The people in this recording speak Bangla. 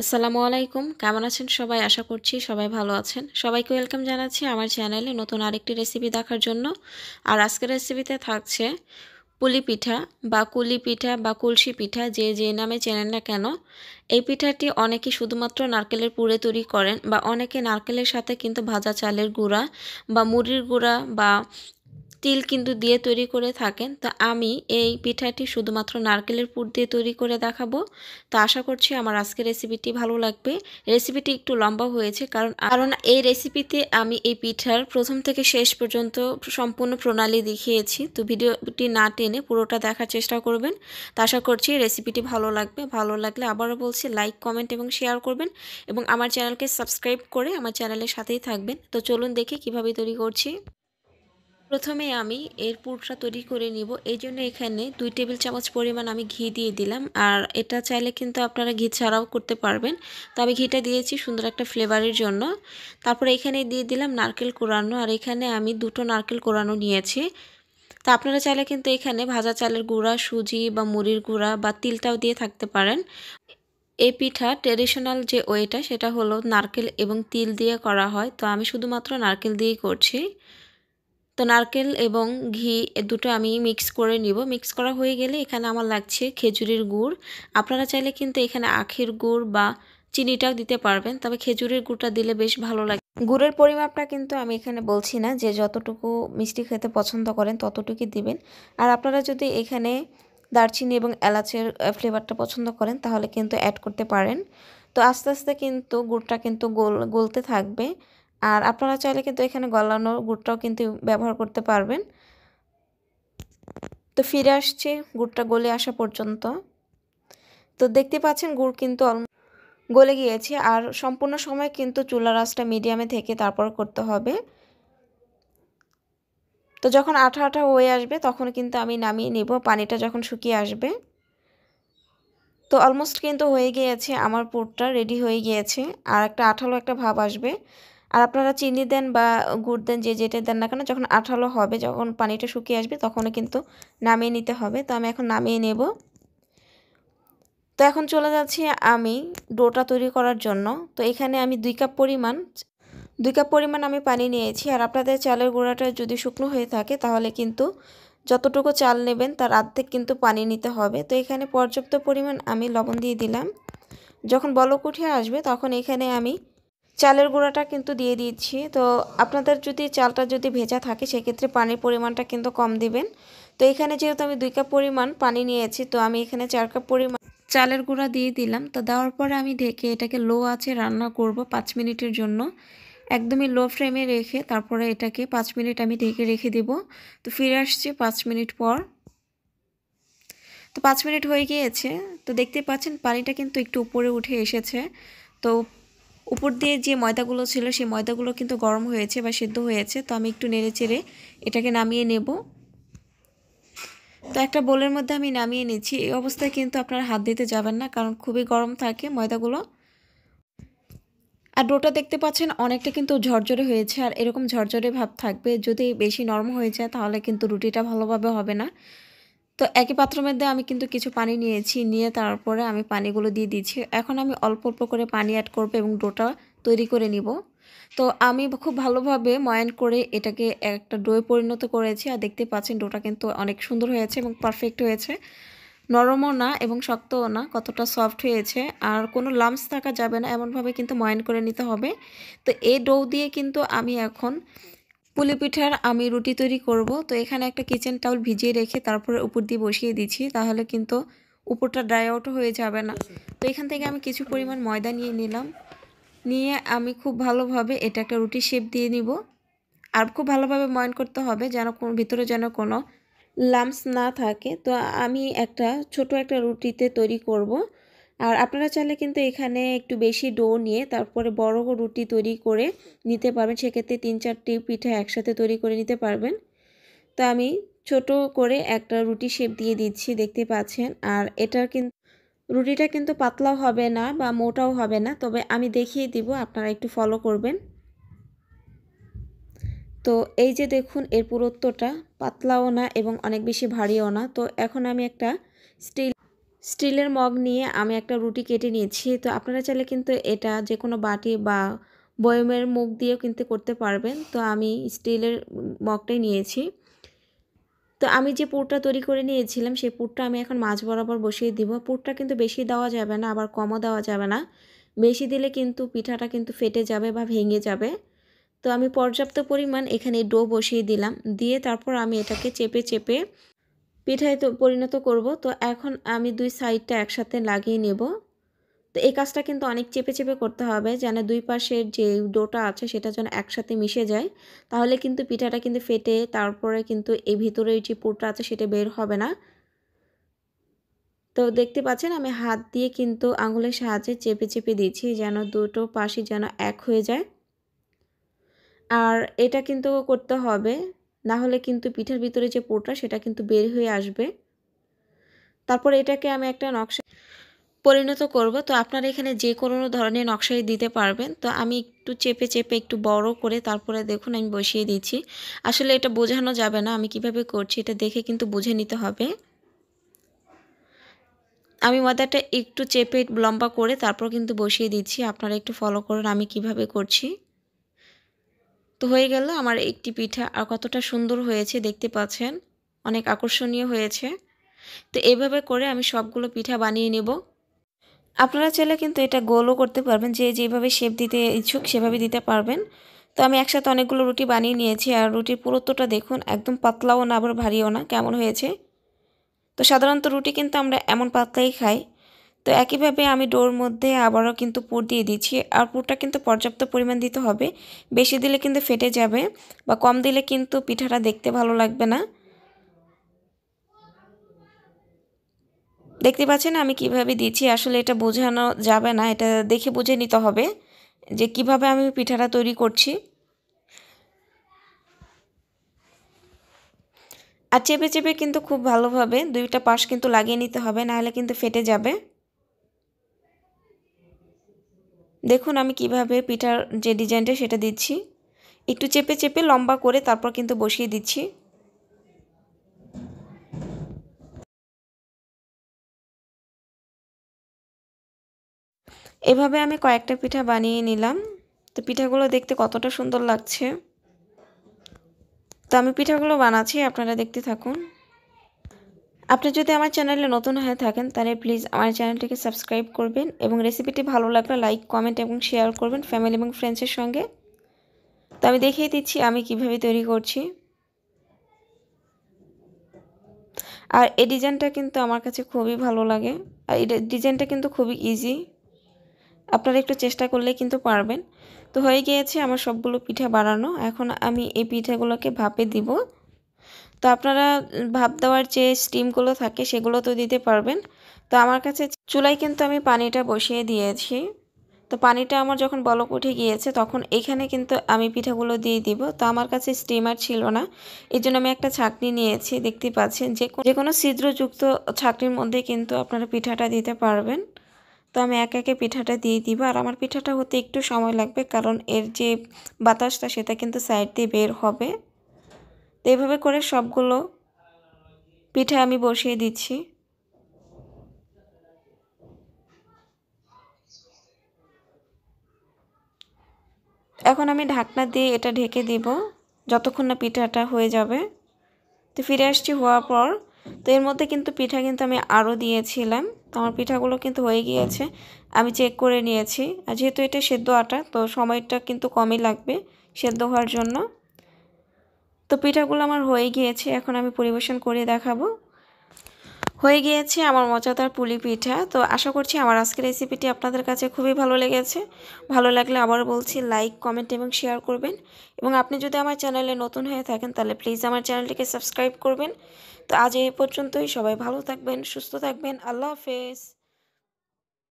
আসসালামু আলাইকুম কেমন আছেন সবাই আশা করছি সবাই ভালো আছেন সবাইকে ওয়েলকাম জানাচ্ছি আমার চ্যানেলে নতুন আরেকটি রেসিপি দেখার জন্য আর আজকের রেসিপিতে থাকছে পুলি পিঠা বা কুলি পিঠা বা কুলসি পিঠা যে যে নামে চেনেন না কেন এই পিঠাটি অনেকে শুধুমাত্র নারকেলের পুরে তৈরি করেন বা অনেকে নারকেলের সাথে কিন্তু ভাজা চালের গুঁড়া বা মুড়ির গুঁড়া বা তিল কিন্তু দিয়ে তৈরি করে থাকেন তো আমি এই পিঠাটি শুধুমাত্র নারকেলের পুর দিয়ে তৈরি করে দেখাবো তো আশা করছি আমার আজকের রেসিপিটি ভালো লাগবে রেসিপিটি একটু লম্বা হয়েছে কারণ কারণ এই রেসিপিতে আমি এই পিঠার প্রথম থেকে শেষ পর্যন্ত সম্পূর্ণ প্রণালী দেখিয়েছি তো ভিডিওটি না টেনে পুরোটা দেখার চেষ্টা করবেন তো আশা করছি রেসিপিটি ভালো লাগবে ভালো লাগলে আবারও বলছি লাইক কমেন্ট এবং শেয়ার করবেন এবং আমার চ্যানেলকে সাবস্ক্রাইব করে আমার চ্যানেলের সাথেই থাকবেন তো চলুন দেখি কিভাবে তৈরি করছি প্রথমে আমি এর পুরটা তৈরি করে নিব এই জন্য এখানে দুই টেবিল চামচ পরিমাণ আমি ঘি দিয়ে দিলাম আর এটা চাইলে কিন্তু আপনারা ঘি ছাড়াও করতে পারবেন তো আমি ঘিটা দিয়েছি সুন্দর একটা ফ্লেভারের জন্য তারপরে এখানে দিয়ে দিলাম নারকেল কোরানো আর এখানে আমি দুটো নারকেল কোরানো নিয়েছি তো আপনারা চাইলে কিন্তু এখানে ভাজা চালের গুঁড়া সুজি বা মুড়ির গুঁড়া বা তিলটাও দিয়ে থাকতে পারেন এই পিঠা ট্রেডিশনাল যে ওয়েটা সেটা হলো নারকেল এবং তিল দিয়ে করা হয় তো আমি শুধুমাত্র নারকেল দিয়েই করছি তো নারকেল এবং ঘি দুটো আমি মিক্স করে নিব মিক্স করা হয়ে গেলে এখানে আমার লাগছে খেজুরের গুড় আপনারা চাইলে কিন্তু এখানে আখের গুড় বা চিনিটাও দিতে পারবেন তবে খেজুরের গুড়টা দিলে বেশ ভালো লাগে গুড়ের পরিমাপটা কিন্তু আমি এখানে বলছি না যে যতটুকু মিষ্টি খেতে পছন্দ করেন ততটুকুই দিবেন আর আপনারা যদি এখানে দারচিনি এবং এলাচের ফ্লেভারটা পছন্দ করেন তাহলে কিন্তু অ্যাড করতে পারেন তো আস্তে আস্তে কিন্তু গুড়টা কিন্তু গোল গলতে থাকবে আর আপনারা চাইলে কিন্তু এখানে গলানো গুড়টাও কিন্তু ব্যবহার করতে পারবেন তো ফিরে আসছি গুড়টা গলে আসা পর্যন্ত তো দেখতে পাচ্ছেন গুড় কিন্তু গলে গিয়েছে আর সম্পূর্ণ সময় কিন্তু চুলা রাসটা মিডিয়ামে থেকে তারপর করতে হবে তো যখন আঠা আঠা হয়ে আসবে তখন কিন্তু আমি নামিয়ে নিব পানিটা যখন শুকিয়ে আসবে তো অলমোস্ট কিন্তু হয়ে গিয়েছে আমার পুরটা রেডি হয়ে গিয়েছে আর একটা আঠালো একটা ভাব আসবে আর আপনারা চিনি দেন বা গুড় দেন যে যেটা দেন না কেন যখন আঠালো হবে যখন পানিটা শুকিয়ে আসবে তখনও কিন্তু নামিয়ে নিতে হবে তো আমি এখন নামিয়ে নেব তো এখন চলে যাচ্ছি আমি ডোটা তৈরি করার জন্য তো এখানে আমি দুই কাপ পরিমাণ দুই কাপ পরিমাণ আমি পানি নিয়েছি আর আপনাদের চালের গুঁড়াটা যদি শুকনো হয়ে থাকে তাহলে কিন্তু যতটুকু চাল নেবেন তার অর্ধেক কিন্তু পানি নিতে হবে তো এখানে পর্যাপ্ত পরিমাণ আমি লবণ দিয়ে দিলাম যখন বলকুঠিয়া আসবে তখন এখানে আমি চালের গুঁড়াটা কিন্তু দিয়ে দিচ্ছি তো আপনাদের যদি চালটা যদি ভেজা থাকে সেক্ষেত্রে পানির পরিমাণটা কিন্তু কম দিবেন তো এখানে যেহেতু আমি দুই কাপ পরিমাণ পানি নিয়েছি তো আমি এখানে চার কাপ পরিমাণ চালের গুঁড়া দিয়ে দিলাম তো দেওয়ার পরে আমি ঢেকে এটাকে লো আছে রান্না করব পাঁচ মিনিটের জন্য একদমই লো ফ্লেমে রেখে তারপরে এটাকে পাঁচ মিনিট আমি ঢেকে রেখে দেব তো ফিরে আসছি পাঁচ মিনিট পর তো পাঁচ মিনিট হয়ে গিয়েছে তো দেখতে পাচ্ছেন পানিটা কিন্তু একটু উপরে উঠে এসেছে তো উপর দিয়ে যে ময়দাগুলো ছিল সেই ময়দাগুলো কিন্তু গরম হয়েছে বা সেদ্ধ হয়েছে তো আমি একটু নেড়ে চেড়ে এটাকে নামিয়ে নেব তো একটা বোলের মধ্যে আমি নামিয়ে নিচ্ছি এই অবস্থায় কিন্তু আপনারা হাত দিতে যাবেন না কারণ খুবই গরম থাকে ময়দাগুলো আর ডোটা দেখতে পাচ্ছেন অনেকটা কিন্তু ঝরঝরে হয়েছে আর এরকম ঝরঝরে ভাব থাকবে যদি বেশি নরম হয়ে যায় তাহলে কিন্তু রুটিটা ভালোভাবে হবে না তো একই পাত্রের মধ্যে আমি কিন্তু কিছু পানি নিয়েছি নিয়ে তারপরে আমি পানিগুলো দিয়ে দিচ্ছি এখন আমি অল্প অল্প করে পানি অ্যাড করবো এবং ডোটা তৈরি করে নিব তো আমি খুব ভালোভাবে ময়ান করে এটাকে একটা ডোয়ে পরিণত করেছি আর দেখতে পাচ্ছেন ডোটা কিন্তু অনেক সুন্দর হয়েছে এবং পারফেক্ট হয়েছে নরমও না এবং শক্তও না কতটা সফট হয়েছে আর কোনো লামস থাকা যাবে না এমনভাবে কিন্তু ময়ান করে নিতে হবে তো এই ডো দিয়ে কিন্তু আমি এখন পুলি পিঠার আমি রুটি তৈরি করব তো এখানে একটা কিচেন টাউল ভিজিয়ে রেখে তারপরে উপর দিয়ে বসিয়ে দিচ্ছি তাহলে কিন্তু উপরটা ড্রাই আউটও হয়ে যাবে না তো এখান থেকে আমি কিছু পরিমাণ ময়দা নিয়ে নিলাম নিয়ে আমি খুব ভালোভাবে এটা একটা রুটি শেপ দিয়ে নিব আর খুব ভালোভাবে ময়ন করতে হবে যেন কোনো ভিতরে যেন কোনো লামস না থাকে তো আমি একটা ছোট একটা রুটিতে তৈরি করব। আর আপনারা চাইলে কিন্তু এখানে একটু বেশি ডো নিয়ে তারপরে বড় রুটি তৈরি করে নিতে পারবেন সেক্ষেত্রে তিন চারটি পিঠা একসাথে তৈরি করে নিতে পারবেন তো আমি ছোট করে একটা রুটি শেপ দিয়ে দিচ্ছি দেখতে পাচ্ছেন আর এটার কিন্তু রুটিটা কিন্তু পাতলাও হবে না বা মোটাও হবে না তবে আমি দেখিয়ে দিব আপনারা একটু ফলো করবেন তো এই যে দেখুন এর পুরোত্বটা পাতলাও না এবং অনেক বেশি ভারীও না তো এখন আমি একটা স্টিল স্টিলের মগ নিয়ে আমি একটা রুটি কেটে নিয়েছি তো আপনারা চাইলে কিন্তু এটা যে কোনো বাটি বা বয়মের মুখ দিয়েও কিন্তু করতে পারবেন তো আমি স্টিলের মগটাই নিয়েছি তো আমি যে পুরটা তৈরি করে নিয়েছিলাম সেই পুরটা আমি এখন মাছ বরাবর বসিয়ে দিব পুরটা কিন্তু বেশি দেওয়া যাবে না আবার কমও দেওয়া যাবে না বেশি দিলে কিন্তু পিঠাটা কিন্তু ফেটে যাবে বা ভেঙে যাবে তো আমি পর্যাপ্ত পরিমাণ এখানে ডো বসিয়ে দিলাম দিয়ে তারপর আমি এটাকে চেপে চেপে পিঠায় তো পরিণত করব তো এখন আমি দুই সাইডটা একসাথে লাগিয়ে নেব তো এই কাজটা কিন্তু অনেক চেপে চেপে করতে হবে যেন দুই পাশের যে ডোটা আছে সেটা যেন একসাথে মিশে যায় তাহলে কিন্তু পিঠাটা কিন্তু ফেটে তারপরে কিন্তু এই ভিতরে যে পুরটা আছে সেটা বের হবে না তো দেখতে পাচ্ছেন আমি হাত দিয়ে কিন্তু আঙুলের সাহায্যে চেপে চেপে দিচ্ছি যেন দুটো পাশে যেন এক হয়ে যায় আর এটা কিন্তু করতে হবে না হলে কিন্তু পিঠার ভিতরে যে পোটা সেটা কিন্তু বের হয়ে আসবে তারপর এটাকে আমি একটা নকশা পরিণত করব তো আপনারা এখানে যে কোনো ধরনের নকশাই দিতে পারবেন তো আমি একটু চেপে চেপে একটু বড় করে তারপরে দেখুন আমি বসিয়ে দিচ্ছি আসলে এটা বোঝানো যাবে না আমি কিভাবে করছি এটা দেখে কিন্তু বুঝে নিতে হবে আমি মাথাটা একটু চেপে লম্বা করে তারপর কিন্তু বসিয়ে দিচ্ছি আপনারা একটু ফলো করুন আমি কিভাবে করছি তো হয়ে গেল আমার একটি পিঠা আর কতটা সুন্দর হয়েছে দেখতে পাচ্ছেন অনেক আকর্ষণীয় হয়েছে তো এভাবে করে আমি সবগুলো পিঠা বানিয়ে নেব আপনারা চাইলে কিন্তু এটা গোলও করতে পারবেন যে যেভাবে শেপ দিতে ইচ্ছুক সেভাবে দিতে পারবেন তো আমি একসাথে অনেকগুলো রুটি বানিয়ে নিয়েছি আর রুটির পুরুত্বটা দেখুন একদম পাতলাও না আবার ভারীও না কেমন হয়েছে তো সাধারণত রুটি কিন্তু আমরা এমন পাতলাই খাই তো একইভাবে আমি ডোর মধ্যে আবারও কিন্তু পুর দিয়ে দিচ্ছি আর পুরটা কিন্তু পর্যাপ্ত পরিমাণ দিতে হবে বেশি দিলে কিন্তু ফেটে যাবে বা কম দিলে কিন্তু পিঠাটা দেখতে ভালো লাগবে না দেখতে পাচ্ছেন আমি কিভাবে দিচ্ছি আসলে এটা বোঝানো যাবে না এটা দেখে বুঝে নিতে হবে যে কিভাবে আমি পিঠাটা তৈরি করছি আর চেপে চেপে কিন্তু খুব ভালোভাবে দুইটা পাশ কিন্তু লাগিয়ে নিতে হবে নাহলে কিন্তু ফেটে যাবে দেখুন আমি কিভাবে পিঠার যে ডিজাইনটা সেটা দিচ্ছি একটু চেপে চেপে লম্বা করে তারপর কিন্তু বসিয়ে দিচ্ছি এভাবে আমি কয়েকটা পিঠা বানিয়ে নিলাম তো পিঠাগুলো দেখতে কতটা সুন্দর লাগছে তো আমি পিঠাগুলো বানাচ্ছি আপনারা দেখতে থাকুন আপনি যদি আমার চ্যানেলে নতুন হয়ে থাকেন তাহলে প্লিজ আমার চ্যানেলটিকে সাবস্ক্রাইব করবেন এবং রেসিপিটি ভালো লাগলে লাইক কমেন্ট এবং শেয়ার করবেন ফ্যামিলি এবং ফ্রেন্ডসের সঙ্গে তো আমি দেখিয়ে দিচ্ছি আমি কিভাবে তৈরি করছি আর এই ডিজাইনটা কিন্তু আমার কাছে খুবই ভালো লাগে আর এই ডিজাইনটা কিন্তু খুবই ইজি আপনারা একটু চেষ্টা করলে কিন্তু পারবেন তো হয়ে গিয়েছে আমার সবগুলো পিঠা বানানো এখন আমি এই পিঠাগুলোকে ভাপে দিব তো আপনারা ভাপ দেওয়ার যে স্টিমগুলো থাকে সেগুলো তো দিতে পারবেন তো আমার কাছে চুলায় কিন্তু আমি পানিটা বসিয়ে দিয়েছি তো পানিটা আমার যখন বলক উঠে গিয়েছে তখন এখানে কিন্তু আমি পিঠাগুলো দিয়ে দিব তো আমার কাছে স্টিমার ছিল না এই জন্য আমি একটা ছাঁকনি নিয়েছি দেখতে পাচ্ছেন যে যে কোনো ছিদ্রযুক্ত ছাঁকনির মধ্যে কিন্তু আপনারা পিঠাটা দিতে পারবেন তো আমি এক একে পিঠাটা দিয়ে দিব আর আমার পিঠাটা হতে একটু সময় লাগবে কারণ এর যে বাতাসটা সেটা কিন্তু সাইড দিয়ে বের হবে তো এভাবে করে সবগুলো পিঠা আমি বসিয়ে দিচ্ছি এখন আমি ঢাকনা দিয়ে এটা ঢেকে দিব যতক্ষণ না পিঠাটা হয়ে যাবে তো ফিরে আসছি হওয়ার পর তো এর মধ্যে কিন্তু পিঠা কিন্তু আমি আরও দিয়েছিলাম তো আমার পিঠাগুলো কিন্তু হয়ে গিয়েছে আমি চেক করে নিয়েছি আর যেহেতু এটা সেদ্ধ আটা তো সময়টা কিন্তু কমই লাগবে সেদ্ধ হওয়ার জন্য তো পিঠাগুলো আমার হয়ে গিয়েছে এখন আমি পরিবেশন করে দেখাবো হয়ে গিয়েছে আমার মজাদার পুলি পিঠা তো আশা করছি আমার আজকের রেসিপিটি আপনাদের কাছে খুবই ভালো লেগেছে ভালো লাগলে আবার বলছি লাইক কমেন্ট এবং শেয়ার করবেন এবং আপনি যদি আমার চ্যানেলে নতুন হয়ে থাকেন তাহলে প্লিজ আমার চ্যানেলটিকে সাবস্ক্রাইব করবেন তো আজ এই পর্যন্তই সবাই ভালো থাকবেন সুস্থ থাকবেন আল্লাহ হাফেজ